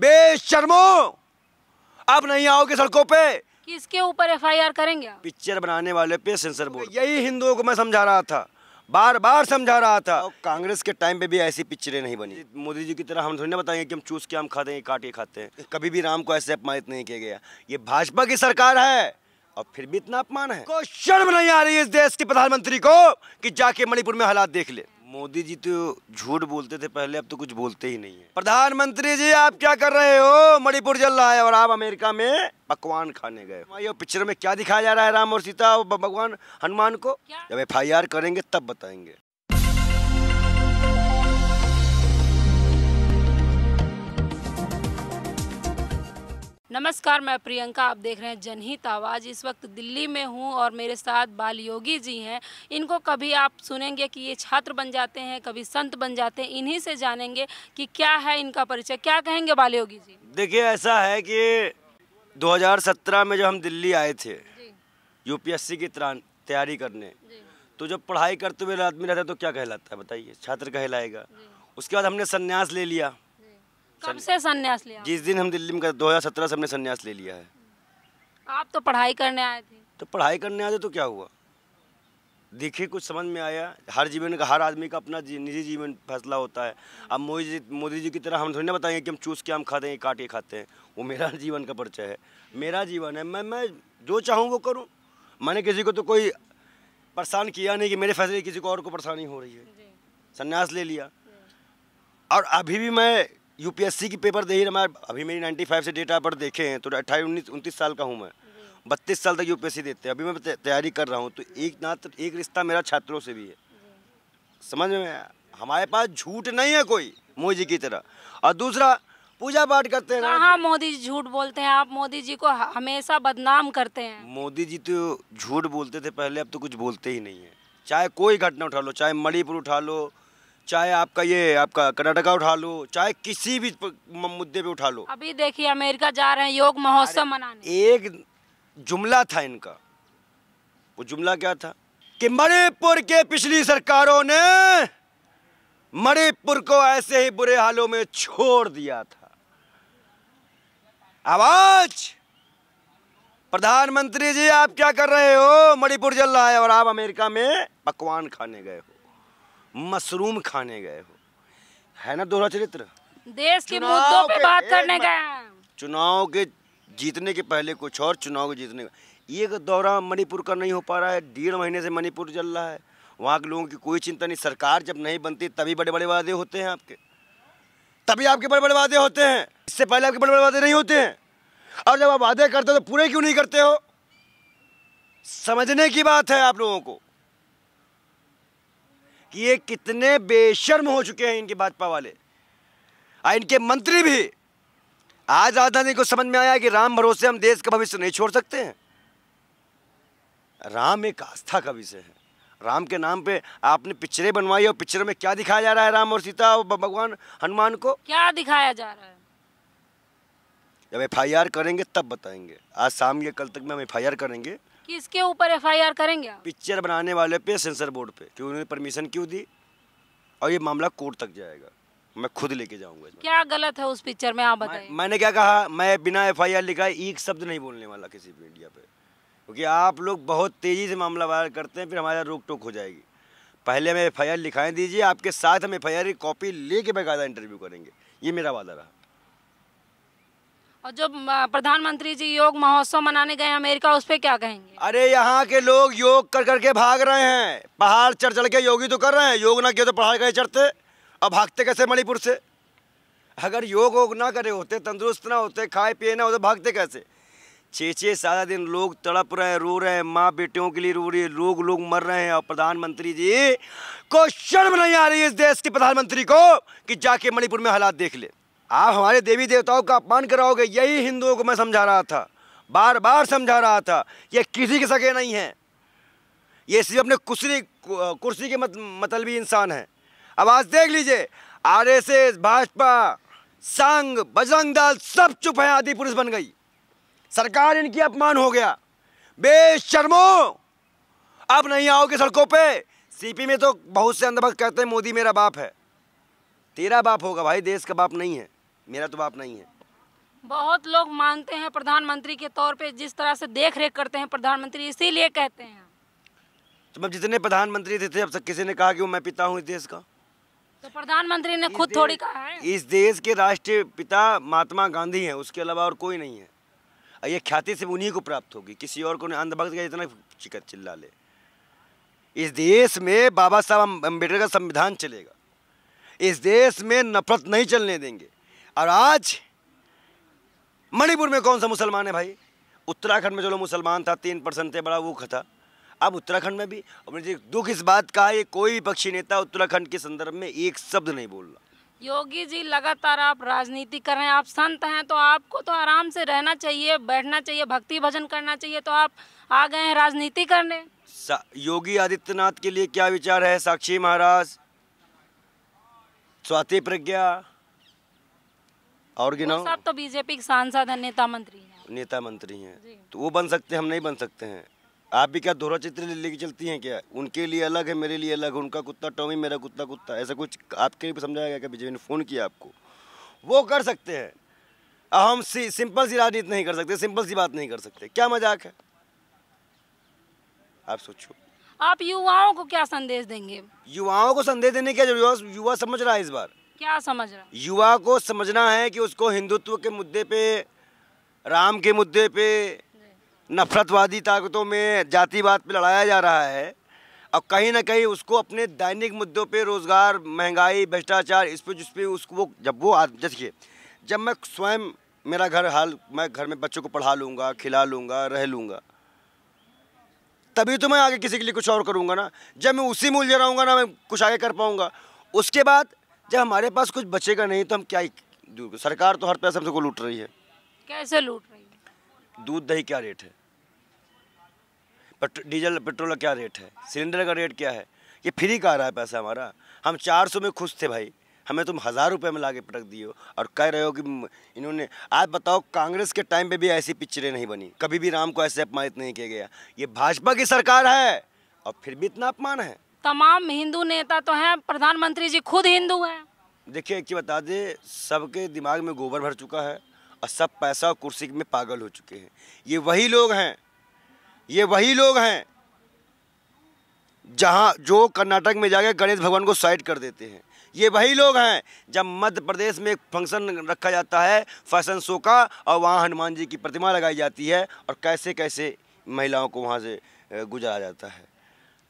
बेशर्मो आप नहीं आओगे सड़कों पे किसके ऊपर एफआईआर करेंगे पिक्चर बनाने वाले पे सेंसर बोर्ड यही हिंदुओं को मैं समझा रहा था बार बार समझा रहा था कांग्रेस के टाइम पे भी ऐसी पिक्चरें नहीं बनी मोदी जी की तरह हम थोड़ी ना बताएंगे कि हम चूस के हम खाते हैं काट के खाते हैं कभी भी राम को ऐसे अपमानित नहीं किया गया ये भाजपा की सरकार है और फिर भी इतना अपमान है कोई शर्म नहीं आ रही इस देश के प्रधानमंत्री को कि जाके मणिपुर में हालात देख ले मोदी जी तो झूठ बोलते थे पहले अब तो कुछ बोलते ही नहीं है प्रधानमंत्री जी आप क्या कर रहे हो मणिपुर जल रहा है और आप अमेरिका में पकवान खाने गए ये पिक्चर में क्या दिखाया जा रहा है राम और सीता और भगवान हनुमान को क्या? जब एफ करेंगे तब बताएंगे नमस्कार मैं प्रियंका आप देख रहे हैं जनहित आवाज़ इस वक्त दिल्ली में हूँ और मेरे साथ बाल योगी जी हैं इनको कभी आप सुनेंगे कि ये छात्र बन जाते हैं कभी संत बन जाते हैं इन्हीं से जानेंगे कि क्या है इनका परिचय क्या कहेंगे बाल योगी जी देखिए ऐसा है कि 2017 में जब हम दिल्ली आए थे यूपीएससी की तैयारी करने तो जब पढ़ाई करते हुए आदमी रहता है तो क्या कहलाता है बताइए छात्र कहलाएगा उसके बाद हमने संन्यास ले लिया कब से संन्यास लिया जिस दिन हम दिल्ली में दो हजार सत्रह से हमने संन्यास ले लिया है आप तो पढ़ाई करने आए थे तो पढ़ाई करने आए थे तो क्या हुआ देखिए कुछ समझ में आया हर जीवन का हर आदमी का अपना जी, निजी जीवन फैसला होता है अब मोदी जी मोदी जी की तरह हम थोड़ी ना बताएंगे कि हम चूस के हम खाते हैं काट के खाते हैं वो मेरा जीवन का परिचय है मेरा जीवन है मैं मैं जो चाहूँ वो करूँ मैंने किसी को तो कोई परेशान किया नहीं कि मेरे फैसले किसी को और को परेशानी हो रही है संन्यास ले लिया और अभी भी मैं यूपीएससी की पेपर दे ही हमारे अभी मेरी 95 से डेटा पर देखे हैं तो अट्ठाईस उन्नीस उनतीस साल का हूँ मैं बत्तीस साल तक यूपीएससी देते हैं अभी मैं तैयारी कर रहा हूँ तो एक ना तो एक रिश्ता मेरा छात्रों से भी है समझ में हमारे पास झूठ नहीं है कोई मोदी की तरह और दूसरा पूजा पाठ करते हैं हाँ मोदी जी झूठ बोलते हैं आप मोदी जी को हमेशा बदनाम करते हैं मोदी जी तो झूठ बोलते थे पहले अब तो कुछ बोलते ही नहीं है चाहे कोई घटना उठा लो चाहे मणिपुर उठा लो चाहे आपका ये आपका कर्नाटका उठा लो चाहे किसी भी मुद्दे पे उठा लो अभी देखिए अमेरिका जा रहे हैं योग महोत्सव मनाने एक जुमला था इनका वो जुमला क्या था कि मणिपुर के पिछली सरकारों ने मणिपुर को ऐसे ही बुरे हालों में छोड़ दिया था आवाज प्रधानमंत्री जी आप क्या कर रहे हो मणिपुर जल रहा है और आप अमेरिका में पकवान खाने गए हो मशरूम खाने गए हो है ना दोहरा चरित्र देश के मुद्दों पे बात करने गए चुनाव के जीतने के पहले कुछ और चुनाव के जीतने का ये दौरा मणिपुर का नहीं हो पा रहा है डेढ़ महीने से मणिपुर चल रहा है वहाँ के लोगों की कोई चिंता नहीं सरकार जब नहीं बनती तभी बड़े बड़े वादे होते हैं आपके तभी आपके बड़े बड़े वादे होते हैं इससे पहले आपके बड़े बड़े वादे नहीं होते हैं और जब आप वादे करते हो तो पूरे क्यों नहीं करते हो समझने की बात है आप लोगों को कि ये कितने बेशर्म हो चुके हैं इनके भाजपा वाले आ इनके मंत्री भी आज राजधानी को समझ में आया कि राम भरोसे हम देश का भविष्य नहीं छोड़ सकते हैं राम एक आस्था का विषय है राम के नाम पे आपने पिक्चरें बनवाई और पिक्चर में क्या दिखाया जा रहा है राम और सीता और भगवान हनुमान को क्या दिखाया जा रहा है जब एफ करेंगे तब बताएंगे आज शाम या कल तक में हम एफ करेंगे किसके ऊपर एफआईआर करेंगे पिक्चर बनाने वाले पे सेंसर बोर्ड पे क्यों उन्होंने परमिशन क्यों दी और ये मामला कोर्ट तक जाएगा मैं खुद लेके जाऊंगा क्या गलत है उस पिक्चर में आप बताएं मैं, मैंने क्या कहा मैं बिना एफ आई आर लिखा एक शब्द नहीं बोलने वाला किसी भी मीडिया पे क्योंकि आप लोग बहुत तेज़ी से मामला वायर करते हैं फिर हमारा रोक टोक हो जाएगी पहले हमें एफ आई आर लिखाएँ दीजिए आपके साथ हम एफ आई आर की कॉपी लेके बैगा इंटरव्यू करेंगे ये मेरा वादा रहा और जो प्रधानमंत्री जी योग महोत्सव मनाने गए अमेरिका उस पर क्या कहेंगे अरे यहाँ के लोग योग कर करके भाग रहे हैं पहाड़ चढ़ चढ़ के योगी तो कर रहे हैं योग ना किए तो पहाड़ कैसे चढ़ते और भागते कैसे मणिपुर से अगर योग वोग ना करे होते तंदुरुस्त ना होते खाए पिए ना होते भागते कैसे छः छः सारा दिन लोग तड़प रहे हैं रो रहे हैं माँ बेटियों के लिए रो रही है लोग लोग मर रहे हैं और प्रधानमंत्री जी को शर्म नहीं आ रही इस देश के प्रधानमंत्री को कि जाके मणिपुर में हालात देख ले आप हमारे देवी देवताओं का अपमान कराओगे यही हिंदुओं को मैं समझा रहा था बार बार समझा रहा था ये किसी के सके नहीं है ये सिर्फ अपने कुर्सी कुर्सी के मत, मतलबी इंसान है अब आज देख लीजिए आरएसएस भाजपा संघ बजरंग दल सब चुप है आदि पुरुष बन गई सरकार इनकी अपमान हो गया बेशर्मो अब नहीं आओगे सड़कों पे सीपी में तो बहुत से अंधभक्त कहते हैं मोदी मेरा बाप है तेरा बाप होगा भाई देश का बाप नहीं है मेरा तो बाप नहीं है बहुत लोग मानते हैं प्रधानमंत्री के तौर पे जिस तरह से देख रेख करते हैं प्रधानमंत्री इसीलिए कहते हैं तो मैं जितने प्रधानमंत्री थे, थे अब तक किसी ने कहा कि मैं पिता हूँ इस देश का तो प्रधानमंत्री ने खुद थोड़ी कहा है इस देश के राष्ट्रीय पिता महात्मा गांधी हैं उसके अलावा और कोई नहीं है ये ख्याति सिर्फ उन्हीं को प्राप्त होगी किसी और को अंधभक्त का इतना चिकट चिल्ला ले इस देश में बाबा साहब अम्बेडकर का संविधान चलेगा इस देश में नफरत नहीं चलने देंगे और आज मणिपुर में कौन सा मुसलमान है भाई उत्तराखंड में चलो मुसलमान था तीन परसेंट थे बड़ा वो खता अब उत्तराखंड में भी और मुझे दुख इस बात का है कोई पक्षी नेता उत्तराखंड के संदर्भ में एक शब्द नहीं बोल रहा योगी जी लगातार आप राजनीति कर रहे हैं आप संत हैं तो आपको तो आराम से रहना चाहिए बैठना चाहिए भक्ति भजन करना चाहिए तो आप आ गए हैं राजनीति करने योगी आदित्यनाथ के लिए क्या विचार है साक्षी महाराज स्वाति प्रज्ञा और गिनाओ साहब तो बीजेपी के सांसद हैं नेता मंत्री हैं नेता मंत्री हैं तो वो बन सकते हैं हम नहीं बन सकते हैं आप भी क्या दोहरा चित्र लेके चलती हैं क्या उनके लिए अलग है मेरे लिए अलग है उनका कुत्ता टॉमी मेरा कुत्ता कुत्ता ऐसा कुछ आपके लिए समझाया गया क्या बीजेपी ने फ़ोन किया आपको वो कर सकते हैं हम सी सिंपल सी राजनीति नहीं कर सकते सिंपल सी बात नहीं कर सकते क्या मजाक है आप सोचो आप युवाओं को क्या संदेश देंगे युवाओं को संदेश देने क्या युवा समझ रहा है इस बार क्या समझना युवा को समझना है कि उसको हिंदुत्व के मुद्दे पे राम के मुद्दे पे नफरतवादी ताकतों में जातिवाद पे लड़ाया जा रहा है और कहीं ना कहीं उसको अपने दैनिक मुद्दों पे रोज़गार महंगाई भ्रष्टाचार इस पर जिस पर उसको जब वो देखिए जब मैं स्वयं मेरा घर हाल मैं घर में बच्चों को पढ़ा लूँगा खिला लूँगा रह लूँगा तभी तो मैं आगे किसी के लिए कुछ और करूँगा ना जब मैं उसी मूल्य रहूँगा ना मैं कुछ आगे कर पाऊँगा उसके बाद जब हमारे पास कुछ बचेगा नहीं तो हम क्या सरकार तो हर पैसे हमसे को लूट रही है कैसे लूट रही है दूध दही क्या रेट है डीजल पेट्रोल का क्या रेट है सिलेंडर का रेट क्या है ये फ्री का आ रहा है पैसा हमारा हम चार सौ में खुश थे भाई हमें तुम हज़ार रुपये में ला के पटक दिए और कह रहे हो कि इन्होंने आज बताओ कांग्रेस के टाइम पे भी ऐसी पिक्चरें नहीं बनी कभी भी राम को ऐसे अपमानित नहीं किया गया ये भाजपा की सरकार है और फिर भी इतना अपमान है तमाम हिंदू नेता तो हैं प्रधानमंत्री जी खुद हिंदू हैं देखिए एक चीज़ बता दें सबके दिमाग में गोबर भर चुका है और सब पैसा और कुर्सी में पागल हो चुके हैं ये वही लोग हैं ये वही लोग हैं जहाँ जो कर्नाटक में जाके गणेश भगवान को साइड कर देते हैं ये वही लोग हैं जब मध्य प्रदेश में एक फंक्शन रखा जाता है फैशन शो का और वहाँ हनुमान जी की प्रतिमा लगाई जाती है और कैसे कैसे महिलाओं को वहाँ से गुजारा जाता है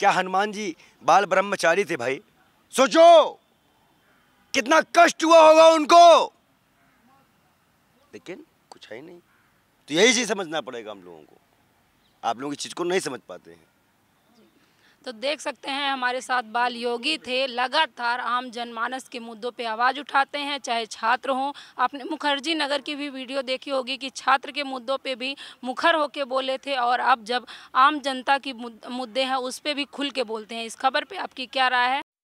क्या हनुमान जी बाल ब्रह्मचारी थे भाई सोचो कितना कष्ट हुआ होगा उनको लेकिन कुछ है ही नहीं तो यही चीज़ समझना पड़ेगा हम लोगों को आप लोग इस चीज़ को नहीं समझ पाते हैं तो देख सकते हैं हमारे साथ बाल योगी थे लगातार आम जनमानस के मुद्दों पे आवाज़ उठाते हैं चाहे छात्र हों आपने मुखर्जी नगर की भी वीडियो देखी होगी कि छात्र के मुद्दों पे भी मुखर होके बोले थे और अब जब आम जनता की मुद्दे हैं उस पर भी खुल के बोलते हैं इस खबर पर आपकी क्या राय है